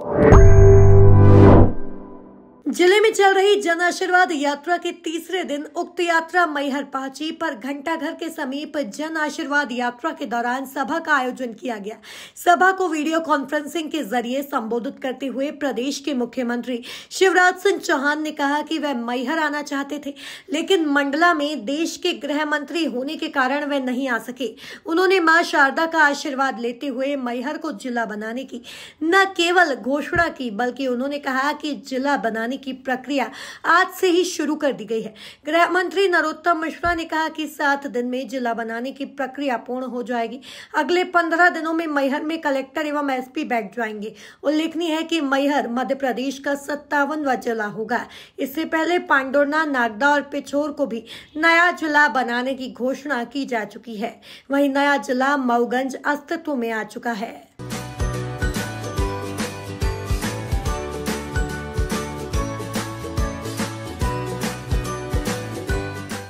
you जिले में चल रही जन आशीर्वाद यात्रा के तीसरे दिन उक्त यात्रा मैहर पहुंची पर घंटा घर के समीप जन आशीर्वाद यात्रा के दौरान सभा का आयोजन किया गया सभा को वीडियो कॉन्फ्रेंसिंग के जरिए संबोधित करते हुए प्रदेश के मुख्यमंत्री शिवराज सिंह चौहान ने कहा कि वह मैहर आना चाहते थे लेकिन मंडला में देश के गृह मंत्री होने के कारण वह नहीं आ सके उन्होंने माँ शारदा का आशीर्वाद लेते हुए मैहर को जिला बनाने की न केवल घोषणा की बल्कि उन्होंने कहा कि जिला बनाने की प्रक्रिया आज से ही शुरू कर दी गई है गृह मंत्री नरोत्तम मिश्रा ने कहा कि सात दिन में जिला बनाने की प्रक्रिया पूर्ण हो जाएगी अगले पंद्रह दिनों में मैहर में कलेक्टर एवं एसपी बैठ जाएंगे उल्लेखनीय है कि मैहर मध्य प्रदेश का सत्तावनवा जिला होगा इससे पहले पांडोरना नागदा और पिछोर को भी नया जिला बनाने की घोषणा की जा चुकी है वही नया जिला मऊगंज अस्तित्व में आ चुका है